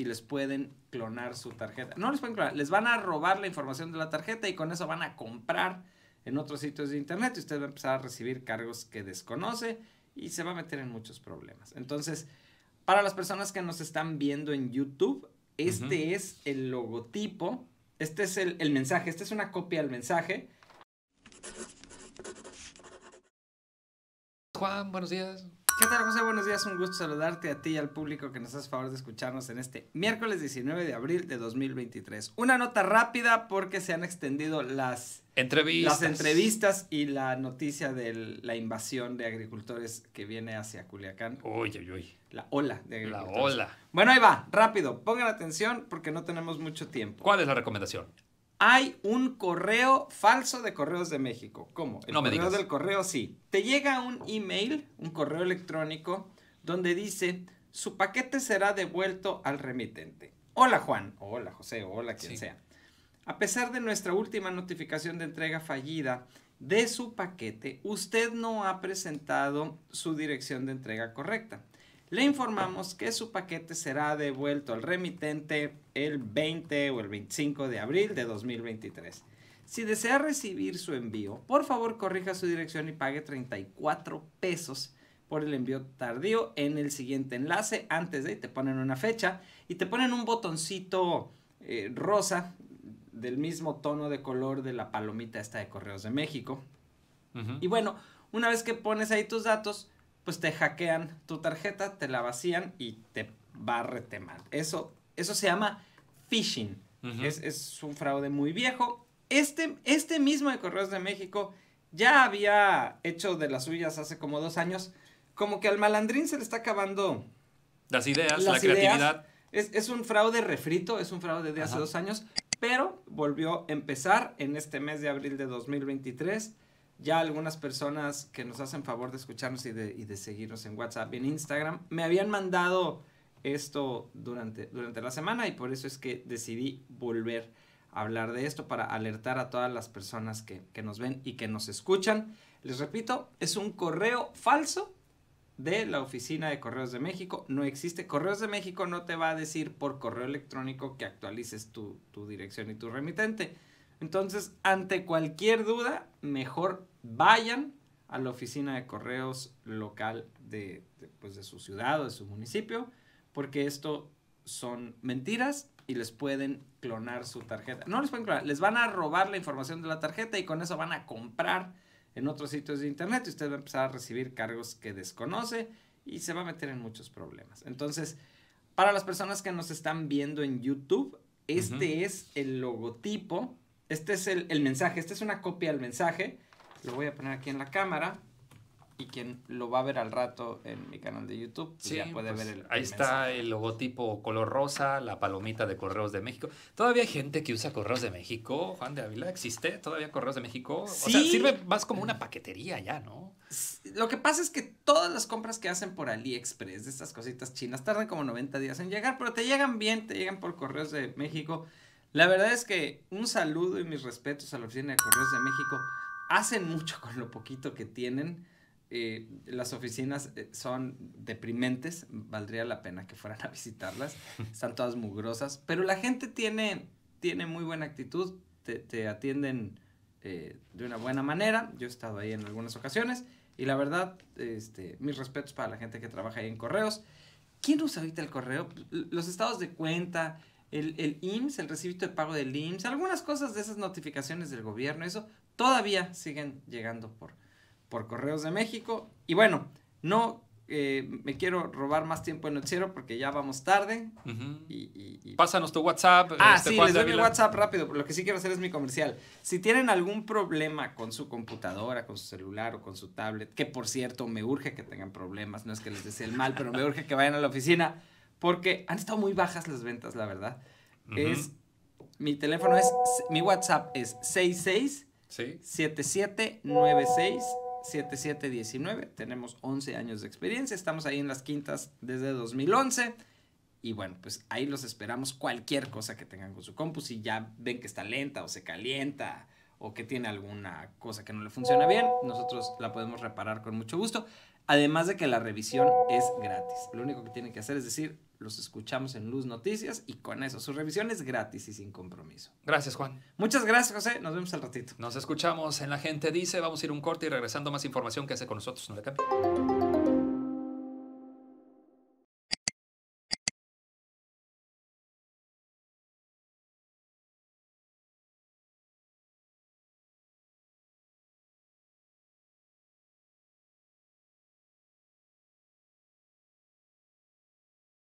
y les pueden clonar su tarjeta. No les pueden clonar, les van a robar la información de la tarjeta y con eso van a comprar en otros sitios de internet y usted va a empezar a recibir cargos que desconoce y se va a meter en muchos problemas. Entonces, para las personas que nos están viendo en YouTube, este es el logotipo, este es el, el mensaje, esta es una copia del mensaje. Juan, buenos días. ¿Qué tal, José? Buenos días, un gusto saludarte a ti y al público que nos hace favor de escucharnos en este miércoles 19 de abril de 2023. Una nota rápida porque se han extendido las entrevistas, las entrevistas y la noticia de la invasión de agricultores que viene hacia Culiacán. Uy, uy, uy. La ola de agricultores. La ola. Bueno, ahí va, rápido, pongan atención porque no tenemos mucho tiempo. ¿Cuál es la recomendación? hay un correo falso de Correos de México. ¿Cómo? El no correo del correo, sí. Te llega un email, un correo electrónico, donde dice, su paquete será devuelto al remitente. Hola Juan, hola José, hola quien sea. A pesar de nuestra última notificación de entrega fallida de su paquete, usted no ha presentado su dirección de entrega correcta le informamos que su paquete será devuelto al remitente el 20 o el 25 de abril de 2023. Si desea recibir su envío, por favor corrija su dirección y pague 34 pesos por el envío tardío en el siguiente enlace antes de ahí te ponen una fecha y te ponen un botoncito eh, rosa del mismo tono de color de la palomita esta de Correos de México. Y bueno, una vez que pones ahí tus datos, pues te hackean tu tarjeta, te la vacían y te barrete mal. Eso, eso se llama phishing. es, un fraude muy viejo. Este, este mismo de Correos de México ya había hecho de las suyas hace como dos años. Como que al malandrín se le está acabando. Las ideas, la creatividad. Es, un fraude refrito, es un fraude de hace dos años, pero volvió a empezar en este mes de abril de 2023 ya algunas personas que nos hacen favor de escucharnos y de, y de seguirnos en WhatsApp y en Instagram, me habían mandado esto durante, durante la semana y por eso es que decidí volver a hablar de esto para alertar a todas las personas que, nos ven y que nos escuchan. Les repito, es un correo falso de la Oficina de Correos de México. No existe. Correos de México no te va a decir por correo electrónico que actualices tu, tu dirección y tu remitente. Entonces, ante cualquier duda, mejor vayan a la oficina de correos local pues, de, su ciudad o de su municipio, porque esto son mentiras y les pueden clonar su tarjeta. No les pueden clonar, les van a robar la información de la tarjeta y con eso van a comprar en otros sitios de internet y usted va a empezar a recibir cargos que desconoce y se va a meter en muchos problemas. Entonces, para las personas que nos están viendo en YouTube, este es el logotipo este es el, mensaje, esta es una copia del mensaje. Lo voy a poner aquí en la cámara y quien lo va a ver al rato en mi canal de YouTube pues ya puede pues, ver el, ahí está el logotipo color rosa la palomita de correos de México todavía hay gente que usa correos de México Juan de Ávila existe todavía correos de México ¿Sí? o sea sirve más como una paquetería ya no lo que pasa es que todas las compras que hacen por AliExpress de estas cositas chinas tardan como 90 días en llegar pero te llegan bien te llegan por correos de México la verdad es que un saludo y mis respetos a la Oficina de Correos de México. Hacen mucho con lo poquito que tienen. Eh, las oficinas eh, son deprimentes, valdría la pena que fueran a visitarlas, están todas mugrosas, pero la gente tiene, tiene muy buena actitud, te, atienden eh, de una buena manera, yo he estado ahí en algunas ocasiones y la verdad, este, mis respetos para la gente que trabaja ahí en correos. ¿Quién usa ahorita el correo? Los estados de cuenta, el, el IMSS, el recibito de pago del IMSS, algunas cosas de esas notificaciones del gobierno, eso todavía siguen llegando por, por Correos de México. Y bueno, no eh, me quiero robar más tiempo en noticiero porque ya vamos tarde. y, Pásanos tu WhatsApp. Ah, este, sí, les doy mi WhatsApp rápido. pero Lo que sí quiero hacer es mi comercial. Si tienen algún problema con su computadora, con su celular o con su tablet, que por cierto me urge que tengan problemas, no es que les desee el mal, pero me urge que vayan a la oficina. Porque han estado muy bajas las ventas, la verdad. Es. Mi teléfono es. Mi WhatsApp es 66 7796 7719. Tenemos 11 años de experiencia. Estamos ahí en las quintas desde 2011. Y bueno, pues ahí los esperamos. Cualquier cosa que tengan con su compu, si ya ven que está lenta o se calienta o que tiene alguna cosa que no le funciona bien, nosotros la podemos reparar con mucho gusto. Además de que la revisión es gratis. Lo único que tienen que hacer es decir, los escuchamos en Luz Noticias y con eso, su revisión es gratis y sin compromiso. Gracias, Juan. Muchas gracias, José. Nos vemos al ratito. Nos escuchamos en La Gente Dice. Vamos a ir un corte y regresando más información que hace con nosotros. No le